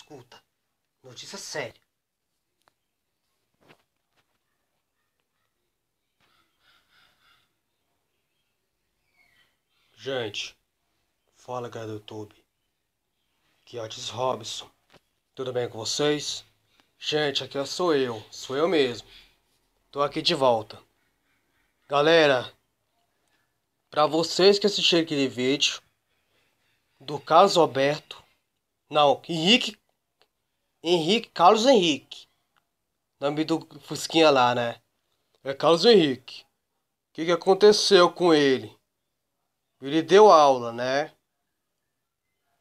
Escuta, notícia séria. Gente, fala galera do YouTube. Aqui é Otis Robson. Tudo bem com vocês? Gente, aqui é sou eu, sou eu mesmo. Tô aqui de volta. Galera, para vocês que assistiram aquele vídeo do caso Alberto, não, Henrique Henrique, Carlos Henrique. Nome do Fusquinha lá, né? É Carlos Henrique. O que, que aconteceu com ele? Ele deu aula, né?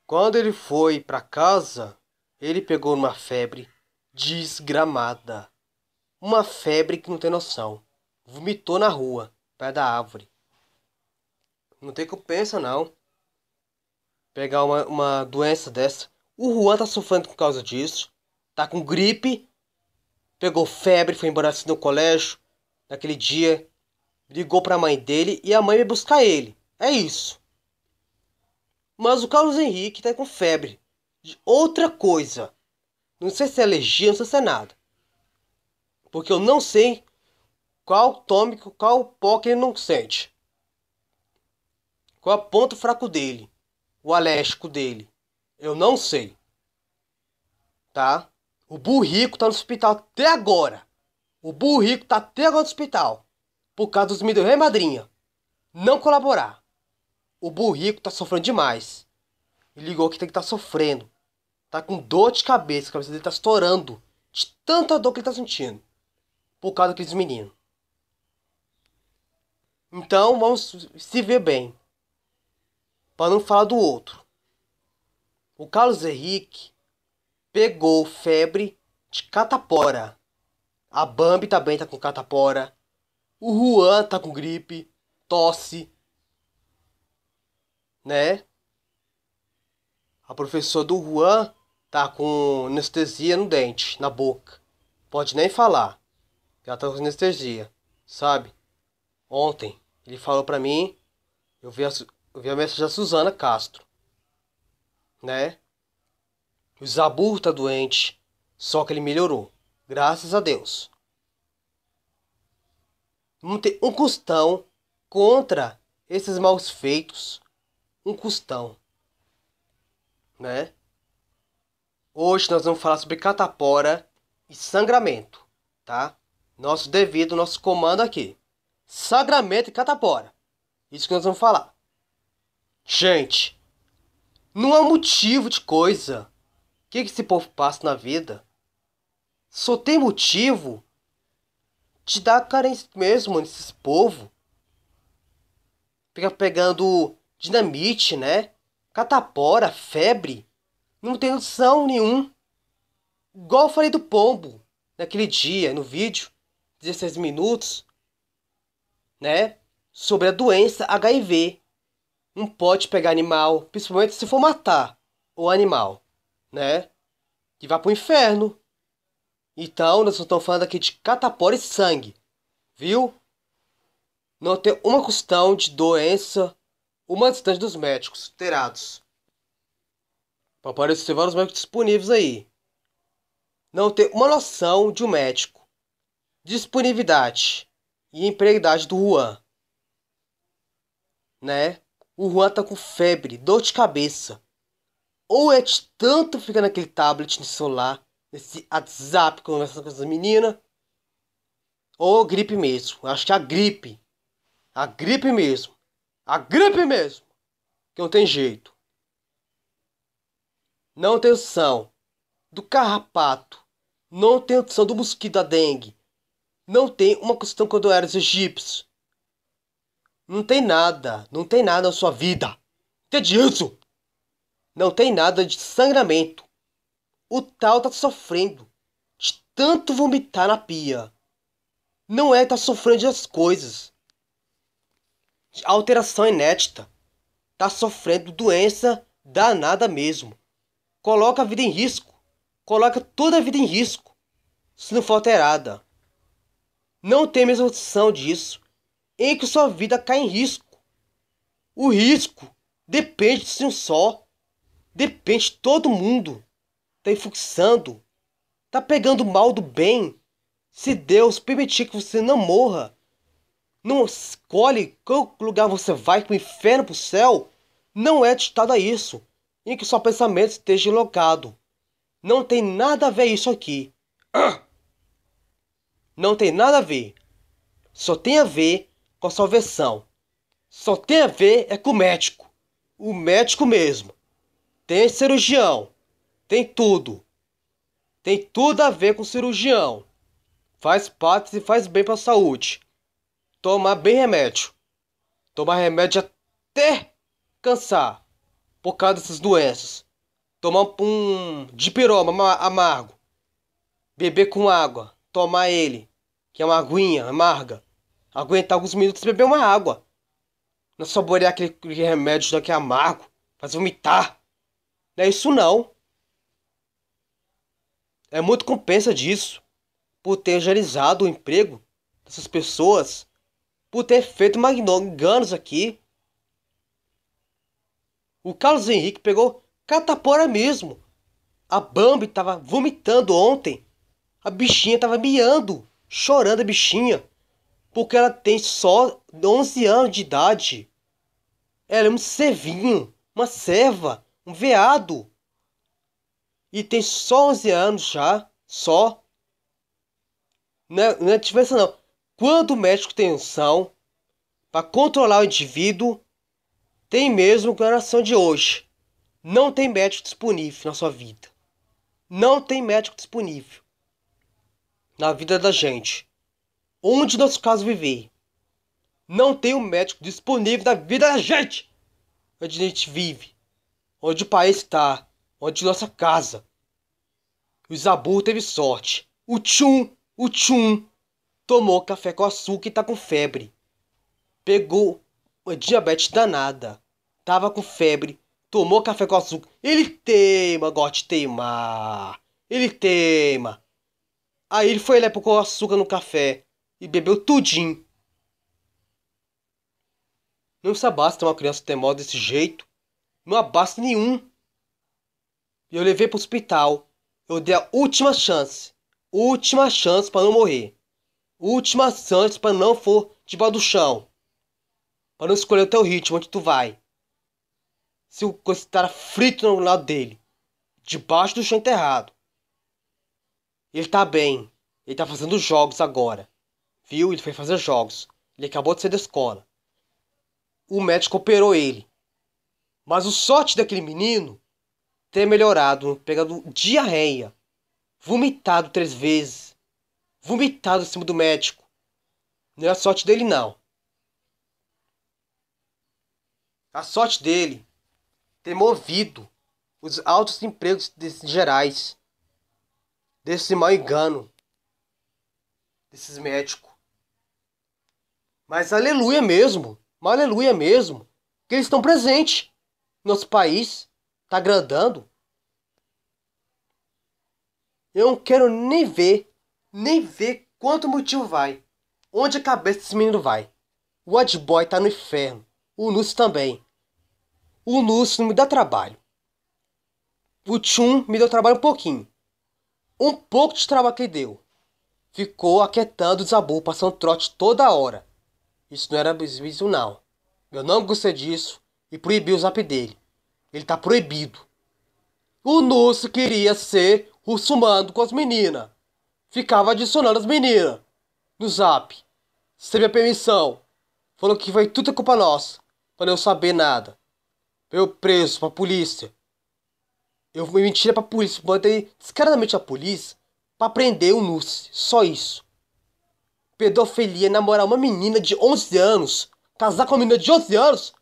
Quando ele foi para casa, ele pegou uma febre desgramada. Uma febre que não tem noção. Vomitou na rua, pé da árvore. Não tem compensa, não. Pegar uma, uma doença dessa. O Juan tá sofrendo por causa disso tá com gripe, pegou febre, foi embora assim no colégio, naquele dia, ligou para a mãe dele e a mãe veio buscar ele. É isso. Mas o Carlos Henrique tá com febre. De outra coisa. Não sei se é alergia, não sei se é nada. Porque eu não sei qual tômico, qual pó que ele não sente. Qual é o ponto fraco dele. O alérgico dele. Eu não sei. Tá? O burrico tá no hospital até agora. O burrico tá até agora no hospital. Por causa dos meus Madrinha. Não colaborar. O burrico tá sofrendo demais. Ele ligou que tem que tá sofrendo. Tá com dor de cabeça. A cabeça dele tá estourando. De tanta dor que ele tá sentindo. Por causa daqueles meninos. Então vamos se ver bem. Para não falar do outro. O Carlos Henrique pegou febre de catapora. A Bambi também tá com catapora. O Juan tá com gripe, tosse. Né? A professora do Juan tá com anestesia no dente, na boca. Pode nem falar. Ela tá com anestesia, sabe? Ontem ele falou pra mim, eu vi a, eu vi a mensagem da Suzana Castro. Né? O Zabur está doente, só que ele melhorou. Graças a Deus. Vamos ter um custão contra esses maus feitos. Um custão. Né? Hoje nós vamos falar sobre catapora e sangramento, tá? Nosso devido, nosso comando aqui. Sangramento e catapora. Isso que nós vamos falar. Gente, não há motivo de coisa que, que esse povo passa na vida? Só tem motivo de dar carência mesmo, mano, esses povo. Fica pegando dinamite, né? Catapora, febre. Não tem noção nenhum. Igual eu falei do pombo naquele dia, no vídeo, 16 minutos, né? Sobre a doença HIV. Não pode pegar animal, principalmente se for matar o animal né? Que vai pro inferno. Então, nós estamos falando aqui de catapora e sangue, viu? Não ter uma questão de doença uma distância dos médicos terados. Papai tem vários médicos disponíveis aí. Não ter uma noção de um médico. Disponibilidade e empregabilidade do Juan. Né? O Juan tá com febre, dor de cabeça ou é de tanto ficar naquele tablet, nesse celular, nesse WhatsApp conversando com essas meninas, ou gripe mesmo. Acho que é a gripe. A gripe mesmo. A gripe mesmo. Que não tem jeito. Não tem opção do carrapato. Não tem opção do mosquito da dengue. Não tem uma questão quando era os Não tem nada. Não tem nada na sua vida. Entende isso? Não tem nada de sangramento. O tal tá sofrendo de tanto vomitar na pia. Não é tá sofrendo as coisas. De alteração inédita. Tá sofrendo doença danada mesmo. Coloca a vida em risco. Coloca toda a vida em risco. Se não for alterada. Não tem mesmo opção disso. Em que sua vida cai em risco. O risco depende de si um só. Depende, todo mundo está infuxando, está pegando mal do bem. Se Deus permitir que você não morra, não escolhe qual lugar você vai, para o inferno, para o céu, não é ditado a isso, em que seu pensamento esteja locado. Não tem nada a ver isso aqui. Não tem nada a ver. Só tem a ver com a salvação. Só tem a ver é com o médico. O médico mesmo. Tem cirurgião. Tem tudo. Tem tudo a ver com cirurgião. Faz parte e faz bem para a saúde. Tomar bem remédio. Tomar remédio até cansar. Por causa dessas doenças. Tomar um dipiroma amargo. Beber com água. Tomar ele. Que é uma aguinha amarga. Aguentar alguns minutos e beber uma água. Não saborear aquele remédio que é amargo. Faz vomitar. Não é isso não. É muito compensa disso. Por ter gerizado o emprego dessas pessoas. Por ter feito enganos aqui. O Carlos Henrique pegou catapora mesmo. A Bambi tava vomitando ontem. A bichinha tava miando, chorando a bichinha. Porque ela tem só 11 anos de idade. Ela é um servinho, uma serva um veado. E tem só 11 anos já, só. Não é, não é diferença não. Quando o médico tem unção para controlar o indivíduo, tem mesmo com é a oração de hoje. Não tem médico disponível na sua vida. Não tem médico disponível na vida da gente. Onde nosso caso viver. Não tem um médico disponível na vida da gente. Onde a gente vive onde o país está, onde nossa casa. O Zabur teve sorte. O Tchum, o Tchum, tomou café com açúcar e tá com febre. Pegou uma diabetes danada. Tava com febre, tomou café com açúcar. Ele teima, gosta de teimar. Ele teima. Aí ele foi lá e colocou açúcar no café e bebeu tudinho. Não se abasta uma criança ter teimosa desse jeito não abaste nenhum. E eu levei para o hospital. Eu dei a última chance. Última chance para não morrer. Última chance para não for debaixo do chão. Para não escolher o teu ritmo, onde tu vai. Se o cara frito no lado dele. Debaixo do chão enterrado. Ele tá bem. Ele tá fazendo jogos agora. Viu? Ele foi fazer jogos. Ele acabou de sair da escola. O médico operou ele. Mas o sorte daquele menino ter melhorado, pegado diarreia, vomitado três vezes, vomitado em cima do médico. Não é a sorte dele, não. A sorte dele ter movido os altos empregos desses gerais, desse mau engano, desses médicos. Mas aleluia mesmo, aleluia mesmo, que eles estão presentes. Nosso país tá agrandando. Eu não quero nem ver, nem ver quanto motivo vai. Onde a cabeça desse menino vai. O Adboy tá no inferno. O Nus também. O Nus não me dá trabalho. O Chum me deu trabalho um pouquinho. Um pouco de trabalho que ele deu. Ficou aquietando o Zabu, passando trote toda hora. Isso não era bisbiso, não. Eu não gostei disso e proibiu o zap dele. Ele tá proibido. O Núcio queria ser o sumando com as meninas. Ficava adicionando as meninas no zap. Sem minha permissão. Falou que foi tudo culpa nossa. Pra não saber nada. Meu preso pra polícia. Eu fui mentira pra polícia. Mandei descaradamente a polícia pra prender o Núcio. Só isso. Pedofilia é namorar uma menina de 11 anos. Casar com uma menina de 11 anos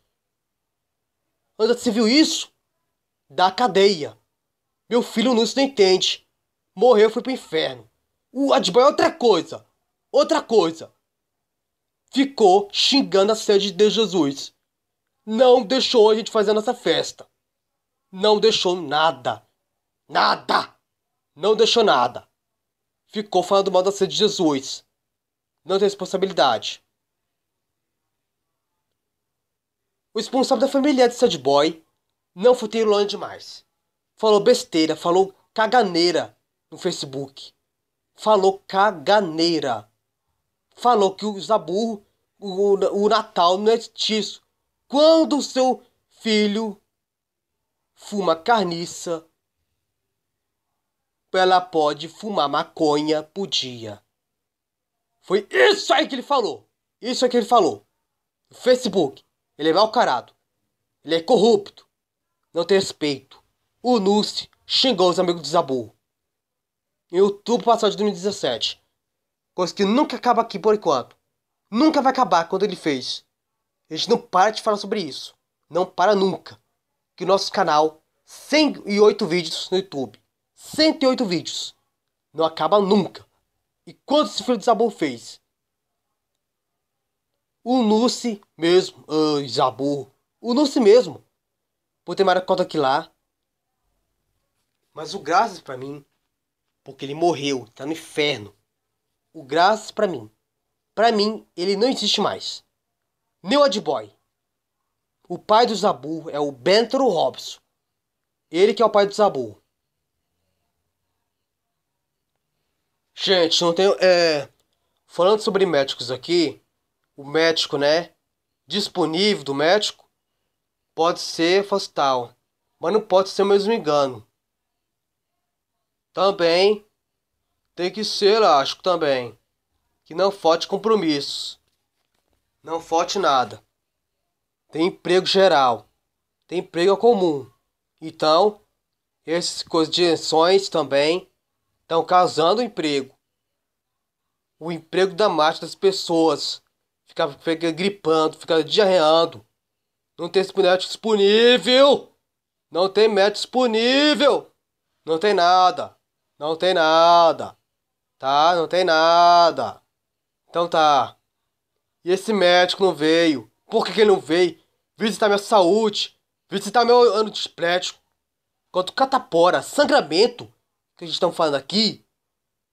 Onde você viu isso? Da cadeia. Meu filho Núcio não entende. Morreu, foi pro inferno. O Adboy é outra coisa. Outra coisa. Ficou xingando a sede de Jesus. Não deixou a gente fazer a nossa festa. Não deixou nada. Nada. Não deixou nada. Ficou falando mal da sede de Jesus. Não tem responsabilidade. O responsável da família de Sad Boy não foi longe demais. Falou besteira, falou caganeira no Facebook. Falou caganeira. Falou que o Zabu, o, o Natal não é estiço. Quando o seu filho fuma carniça, ela pode fumar maconha por dia. Foi isso aí que ele falou. Isso é que ele falou. Facebook. Ele é mal carado. Ele é corrupto. Não tem respeito. O Nussi xingou os amigos do Zabu. Em outubro passado de 2017. Coisa que nunca acaba aqui por enquanto. Nunca vai acabar quando ele fez. A gente não para de falar sobre isso. Não para nunca. Que o nosso canal, 108 vídeos no YouTube. 108 vídeos. Não acaba nunca. E quando esse filho do Zabu fez? o Lucy mesmo, uh, zabu o Lucy mesmo. ter mais conta aqui lá. Mas o graças para mim, porque ele morreu, tá no inferno. O graças para mim. Para mim, ele não existe mais. o Adboy. O pai do Zabu é o Bentro Robson. Ele que é o pai do Zabu. Gente, não tenho. É, falando sobre médicos aqui, o médico, né, disponível do médico, pode ser fostal, mas não pode ser mais um engano. Também tem que ser, acho também, que não falte compromissos, não falte nada. Tem emprego geral, tem emprego comum. Então, essas condições também estão causando o emprego. O emprego da marcha das pessoas ficar gripando, ficar diarreando. Não tem médico disponível! Não tem médico disponível! Não tem nada! Não tem nada! Tá? Não tem nada! Então tá. E esse médico não veio. Por que, que ele não veio? Visitar minha saúde. Visitar meu ano displético. Quanto catapora, sangramento que a gente está falando aqui,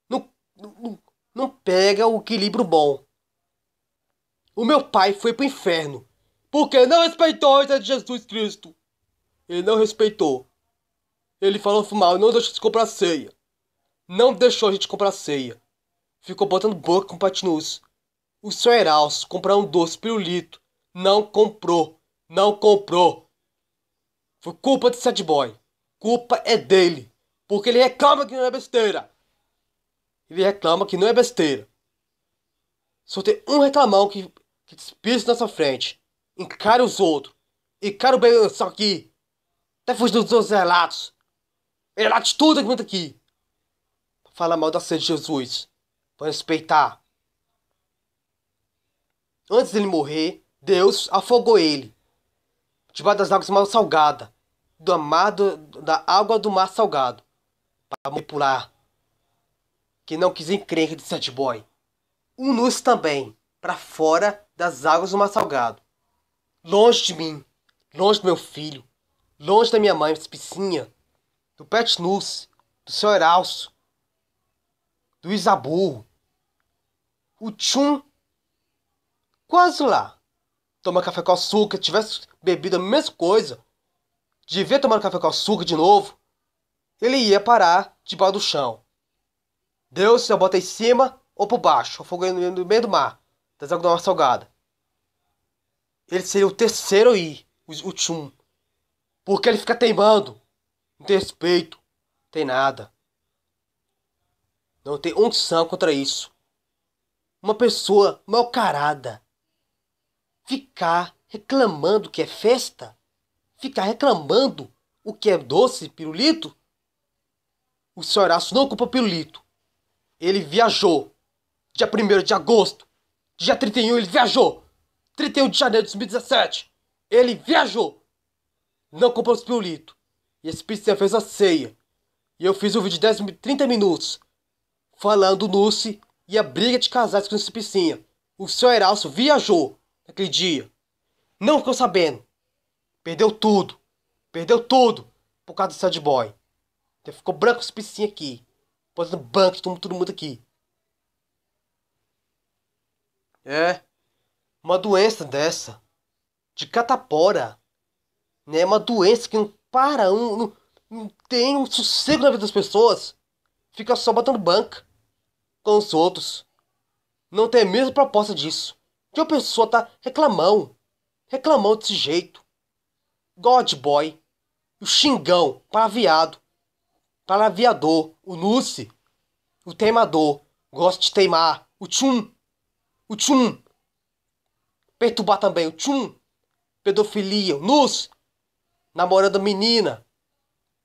não, não, não pega o equilíbrio bom. O meu pai foi pro inferno. Porque não respeitou a ideia de Jesus Cristo. Ele não respeitou. Ele falou fumar não deixou de comprar ceia. Não deixou a gente comprar ceia. Ficou botando boca com patinus. O seu Heraldo comprar um doce pirulito. Não comprou. Não comprou. Foi culpa de sad boy. Culpa é dele. Porque ele reclama que não é besteira. Ele reclama que não é besteira. Só tem um reclamão que que despiste sua frente, encare os outros, encare o bem só aqui, até fugir dos outros relatos, relatos é tudo que aqui, para falar mal da sede de Jesus, para respeitar. Antes dele morrer, Deus afogou ele, debaixo das águas mal salgadas, salgada, do da água do mar salgado, para manipular. Que não quis encrenca de Sad Boy. Um nus também para fora das águas do mar salgado. Longe de mim, longe do meu filho, longe da minha mãe, Picinha, do Pet Nus, do seu Heralço, do Isaburro, o Tchum, quase lá. Toma café com açúcar, tivesse bebido a mesma coisa, devia tomar café com açúcar de novo, ele ia parar debaixo do chão. Deus se eu bota em cima ou por baixo, afogando no meio do mar das águas da Mata Salgada. Ele seria o terceiro aí, o, Tchum. Porque ele fica teimando. Não tem respeito. Não tem nada. Não tem unção contra isso. Uma pessoa malcarada. Ficar reclamando que é festa? Ficar reclamando o que é doce, pirulito? O senhor Aço não culpa pirulito. Ele viajou dia 1 de agosto Dia 31 ele viajou. 31 de janeiro de 2017. Ele viajou. Não comprou os piolito. E esse pincel fez a ceia. E eu fiz um vídeo de 10, 30 minutos. Falando Nuce e a briga de casais com esse piscinha. O seu Heralcio viajou naquele dia. Não ficou sabendo. Perdeu tudo. Perdeu tudo por causa do sad boy. Então ficou branco esse piscinha aqui. Pois no banco, todo mundo aqui. É. Uma doença dessa. De catapora. Né? Uma doença que não para, um, não, não tem um sossego na vida das pessoas. Fica só batendo banca com os outros. Não tem a mesma proposta disso. Que a pessoa tá reclamão. Reclamão desse jeito. God boy. O xingão. para Paraviador. O nuce O teimador. Gosta de teimar. O tchum o tchum. Perturbar também o tchum. Pedofilia, o nus. Namorando menina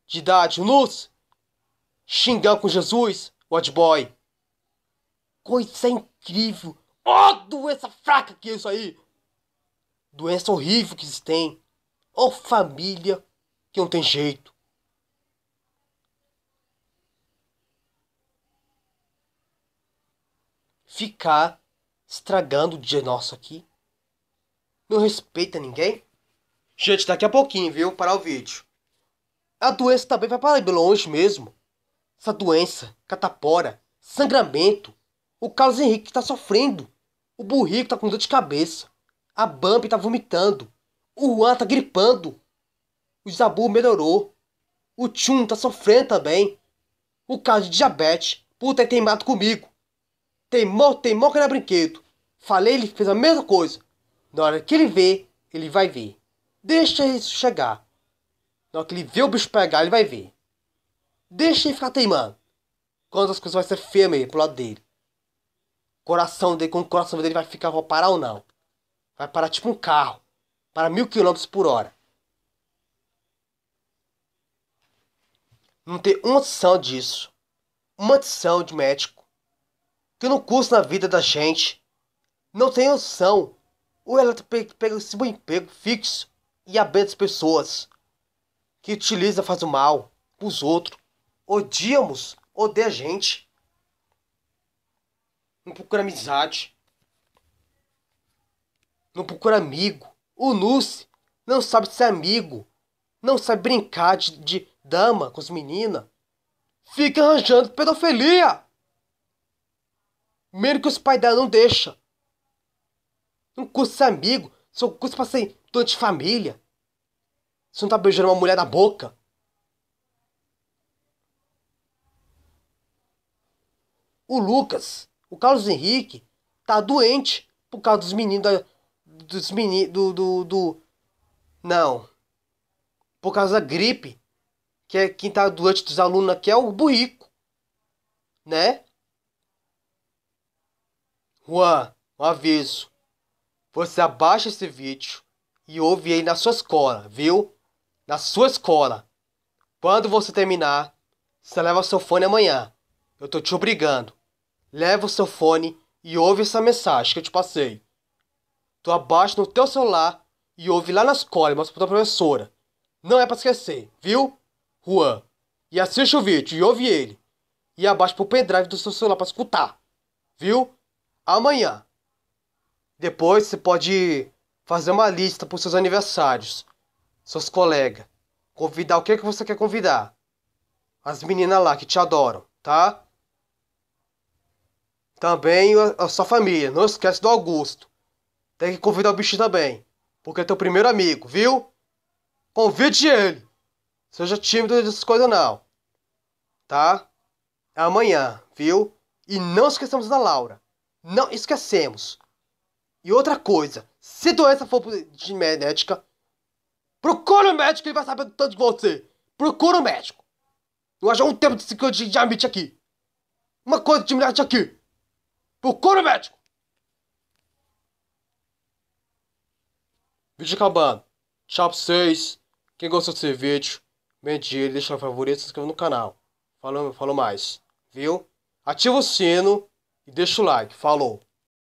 de idade, o nus. xingando com Jesus, o boy. Coisa incrível. Ó, oh, doença fraca que é isso aí. Doença horrível que eles têm. Ó, oh, família que não tem jeito. Ficar estragando o dia nosso aqui. Não respeita ninguém. Gente, daqui a pouquinho, viu? Parar o vídeo. A doença também vai para longe mesmo. Essa doença, catapora, sangramento. O Carlos Henrique tá sofrendo. O Burrico tá com dor de cabeça. A Bambi tá vomitando. O Juan tá gripando. O Zabu melhorou. O Tchum tá sofrendo também. O caso de diabetes. Puta, ele tem mato comigo. Teimou, teimou que era brinquedo. Falei, ele fez a mesma coisa. Na hora que ele vê, ele vai ver. Deixa isso chegar. Na hora que ele vê o bicho pegar, ele vai ver. Deixa ele ficar teimando. Quantas coisas vai ser feia mesmo pro lado dele. Coração dele, com o coração dele vai ficar, vou parar ou não. Vai parar tipo um carro. Para mil quilômetros por hora. Não tem uma adição disso. Uma adição de médico que não custa na vida da gente. Não tem noção. O elétrico pega, esse bom emprego fixo e aberto as pessoas que utiliza faz o mal os outros. Odiamos, odeia a gente. Não procura amizade. Não procura amigo. O Nuce não sabe ser amigo. Não sabe brincar de, de dama com as meninas. Fica arranjando pedofilia. Mesmo que os pais dela não deixam. Não custa ser amigo, só custa pra ser dona de família. Você não tá beijando uma mulher na boca. O Lucas, o Carlos Henrique, tá doente por causa dos meninos da, dos meninos do, do, do não por causa da gripe que é quem tá doente dos alunos aqui é o burrico né Juan, um aviso. Você abaixa esse vídeo e ouve aí na sua escola, viu? Na sua escola. Quando você terminar, você leva seu fone amanhã. Eu tô te obrigando. Leva o seu fone e ouve essa mensagem que eu te passei. Tu abaixa no teu celular e ouve lá na escola, mostra pra tua professora. Não é para esquecer, viu? Juan. E assiste o vídeo e ouve ele. E abaixa pro pendrive do seu celular para escutar. Viu? amanhã. Depois você pode fazer uma lista para seus aniversários, seus colegas. Convidar o que, é que você quer convidar? As meninas lá que te adoram, tá? Também a, a sua família, não esquece do Augusto. Tem que convidar o bicho também, porque é teu primeiro amigo, viu? Convide ele! Seja tímido dessas coisas não, tá? É amanhã, viu? E não esqueçamos da Laura não esquecemos. E outra coisa, se doença for genética, procure o um médico, ele vai saber do tanto de você. Procure o um médico. Não haja é um tempo de ciclo de diamante aqui. Uma coisa de diamante aqui. Procure o um médico. Vídeo acabando. Tchau pra vocês. Quem gostou desse vídeo, medie, deixa o favorito e se inscreva no canal. Falou, falou mais. Viu? Ativa o sino e deixa o like. Falou!